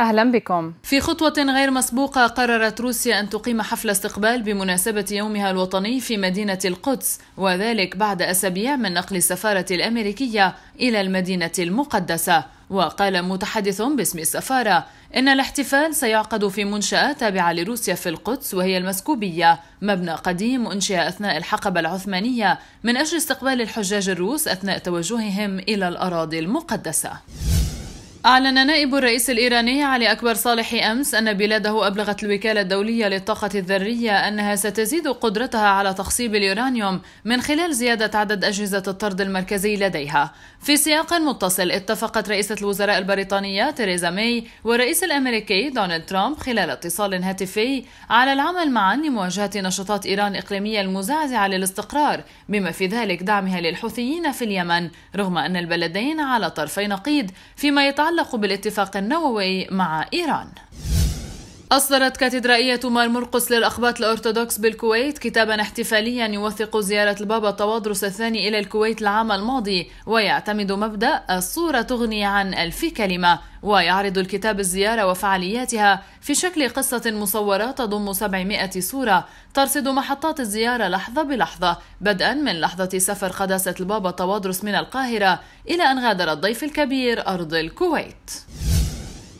أهلا بكم في خطوة غير مسبوقة قررت روسيا أن تقيم حفل استقبال بمناسبة يومها الوطني في مدينة القدس وذلك بعد أسابيع من نقل السفارة الأمريكية إلى المدينة المقدسة وقال متحدث باسم السفارة إن الاحتفال سيعقد في منشأة تابعة لروسيا في القدس وهي المسكوبية مبنى قديم أنشئ أثناء الحقبة العثمانية من أجل استقبال الحجاج الروس أثناء توجههم إلى الأراضي المقدسة أعلن نائب الرئيس الإيراني علي أكبر صالح أمس أن بلاده أبلغت الوكالة الدولية للطاقة الذرية أنها ستزيد قدرتها على تخصيب اليورانيوم من خلال زيادة عدد أجهزة الطرد المركزي لديها. في سياق متصل اتفقت رئيسة الوزراء البريطانية تيريزا ماي والرئيس الأمريكي دونالد ترامب خلال اتصال هاتفي على العمل معا لمواجهة نشاطات إيران الإقليمية المزعزعة للاستقرار بما في ذلك دعمها للحوثيين في اليمن رغم أن البلدين على طرفي نقيض فيما يتعلق يتعلق بالاتفاق النووي مع إيران أصدرت كاتدرائية مار مرقس للأخبات الأرثوذكس بالكويت كتابا احتفاليا يوثق زيارة البابا طوادرس الثاني إلى الكويت العام الماضي ويعتمد مبدأ الصورة تغني عن ألف كلمة ويعرض الكتاب الزيارة وفعالياتها في شكل قصة مصورة تضم 700 صورة ترصد محطات الزيارة لحظة بلحظة بدءا من لحظة سفر قداسة البابا طوادرس من القاهرة إلى أن غادر الضيف الكبير أرض الكويت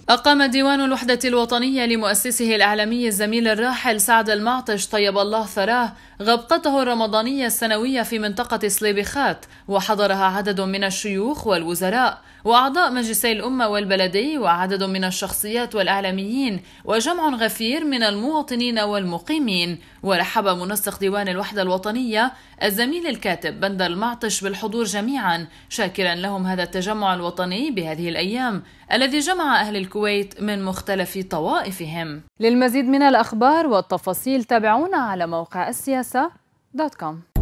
أقام ديوان الوحدة الوطنية لمؤسسه الإعلامي الزميل الراحل سعد المعطش طيب الله ثراه غبقته الرمضانية السنوية في منطقة سليبخات وحضرها عدد من الشيوخ والوزراء وأعضاء مجلسي الأمة والبلدي وعدد من الشخصيات والإعلاميين وجمع غفير من المواطنين والمقيمين ورحب منسق ديوان الوحدة الوطنية الزميل الكاتب بندر المعطش بالحضور جميعا شاكرا لهم هذا التجمع الوطني بهذه الأيام الذي جمع أهل الكويت الكويت من مختلف طوائفهم للمزيد من الأخبار والتفاصيل تابعونا على موقع السياسة دوت كوم